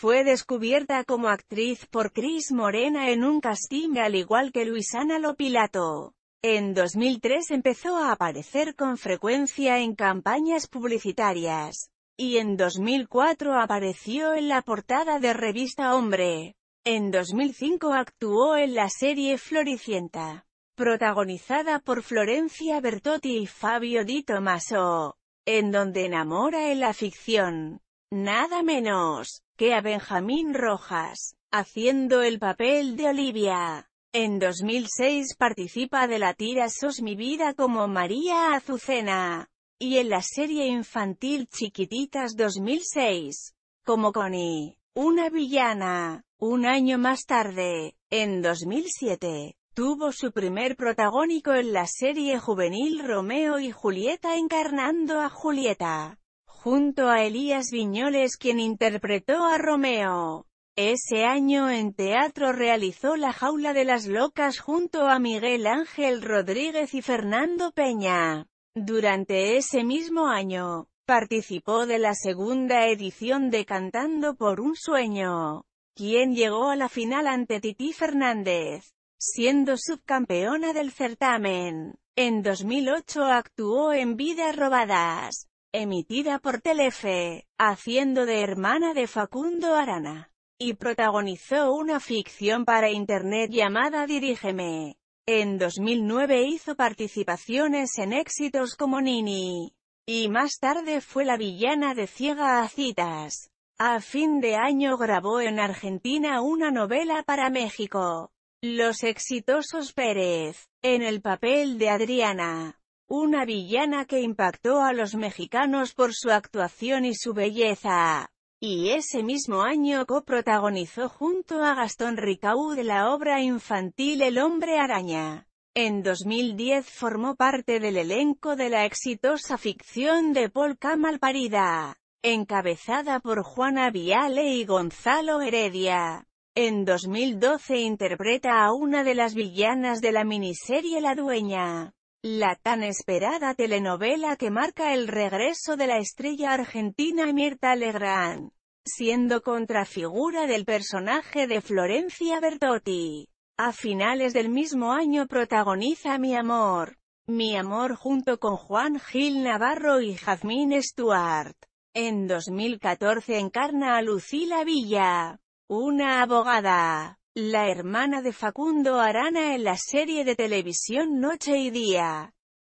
Fue descubierta como actriz por Chris Morena en un casting al igual que Luisana Lopilato. En 2003 empezó a aparecer con frecuencia en campañas publicitarias, y en 2004 apareció en la portada de revista Hombre. En 2005 actuó en la serie Floricienta, protagonizada por Florencia Bertotti y Fabio Di Tomaso, en donde enamora en la ficción, nada menos que a Benjamín Rojas, haciendo el papel de Olivia. En 2006 participa de la tira Sos mi vida como María Azucena, y en la serie infantil Chiquititas 2006, como Connie, una villana. Un año más tarde, en 2007, tuvo su primer protagónico en la serie juvenil Romeo y Julieta encarnando a Julieta junto a Elías Viñoles quien interpretó a Romeo. Ese año en teatro realizó La jaula de las locas junto a Miguel Ángel Rodríguez y Fernando Peña. Durante ese mismo año, participó de la segunda edición de Cantando por un sueño, quien llegó a la final ante Titi Fernández, siendo subcampeona del certamen. En 2008 actuó en Vidas Robadas, emitida por Telefe, haciendo de hermana de Facundo Arana. Y protagonizó una ficción para internet llamada Dirígeme. En 2009 hizo participaciones en éxitos como Nini. Y más tarde fue la villana de Ciega a Citas. A fin de año grabó en Argentina una novela para México. Los exitosos Pérez, en el papel de Adriana. Una villana que impactó a los mexicanos por su actuación y su belleza. Y ese mismo año coprotagonizó junto a Gastón de la obra infantil El Hombre Araña. En 2010 formó parte del elenco de la exitosa ficción de Paul Kamal Parida, encabezada por Juana Viale y Gonzalo Heredia. En 2012 interpreta a una de las villanas de la miniserie La Dueña. La tan esperada telenovela que marca el regreso de la estrella argentina Mirta Legrand, siendo contrafigura del personaje de Florencia Bertotti. A finales del mismo año protagoniza Mi Amor, Mi Amor junto con Juan Gil Navarro y Jazmín Stuart. En 2014 encarna a Lucila Villa, una abogada, la hermana de Facundo Arana en la serie de televisión Noche y Día.